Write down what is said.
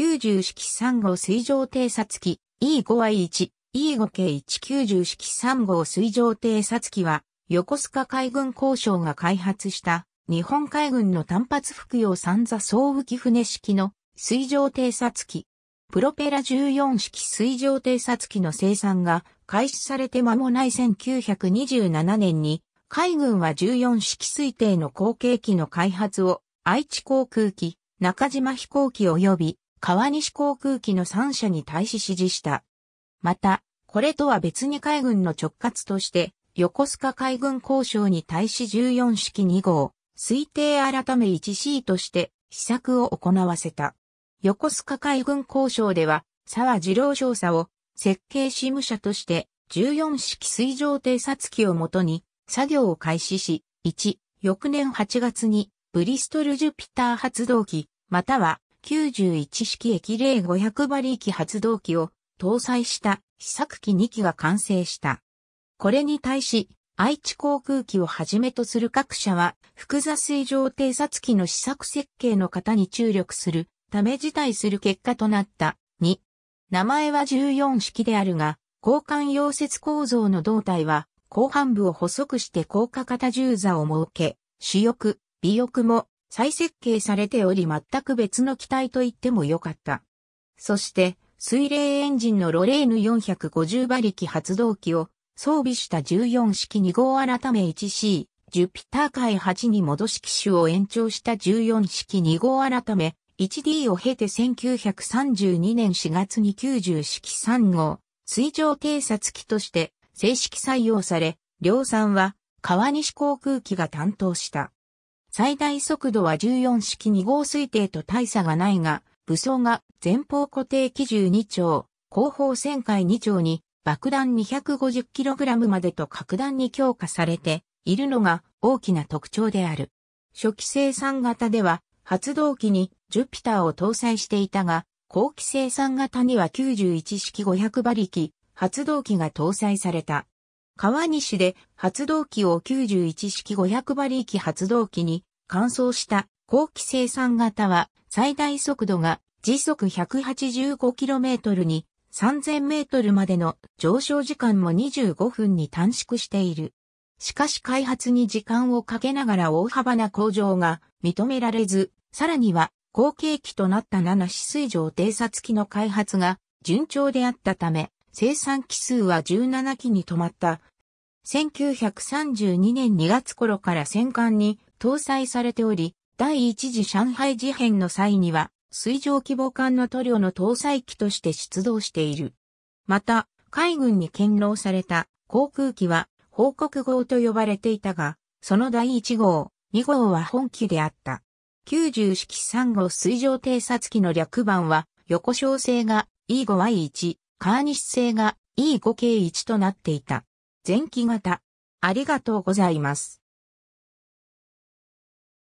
90式3号水上偵察機 E5I1、E5K190 式3号水上偵察機は、横須賀海軍交渉が開発した日本海軍の単発服用三座総浮船式の水上偵察機。プロペラ14式水上偵察機の生産が開始されて間もない1927年に、海軍は14式推定の後継機の開発を愛知航空機、中島飛行機及び川西航空機の3社に対し指示した。また、これとは別に海軍の直轄として、横須賀海軍交渉に対し14式2号、推定改め 1C として施策を行わせた。横須賀海軍交渉では、沢二郎少佐を設計事務者として14式水上偵察機をもとに作業を開始し、1、翌年8月にブリストルジュピター発動機、または91式駅零500馬力発動機を搭載した試作機2機が完成した。これに対し、愛知航空機をはじめとする各社は、複座水上偵察機の試作設計の方に注力するため辞退する結果となった。2、名前は14式であるが、交換溶接構造の胴体は、後半部を細くして高架型重座を設け、主翼、尾翼も再設計されており全く別の機体と言ってもよかった。そして、水冷エンジンのロレーヌ450馬力発動機を装備した14式2号改め 1C、ジュピター海8に戻し機種を延長した14式2号改め 1D を経て1932年4月に90式3号、水上偵察機として正式採用され、量産は川西航空機が担当した。最大速度は14式2号推定と大差がないが、武装が前方固定機銃2丁、後方旋回2丁に爆弾 250kg までと格段に強化されているのが大きな特徴である。初期生産型では発動機にジュピターを搭載していたが、後期生産型には91式500馬力、発動機が搭載された。川西で発動機を91式500馬力発動機に換装した後期生産型は最大速度が時速 185km に 3000m までの上昇時間も25分に短縮している。しかし開発に時間をかけながら大幅な向上が認められず、さらには後継機となった7子水上偵察機の開発が順調であったため、生産機数は17機に止まった1932年2月頃から戦艦に搭載されており、第一次上海事変の際には、水上規模艦の塗料の搭載機として出動している。また、海軍に堅牢された航空機は、報告号と呼ばれていたが、その第1号、2号は本機であった。90式3号水上偵察機の略番は、横小星が E5Y1、カーニ西星が E5K1 となっていた。前期型。ありがとうございます。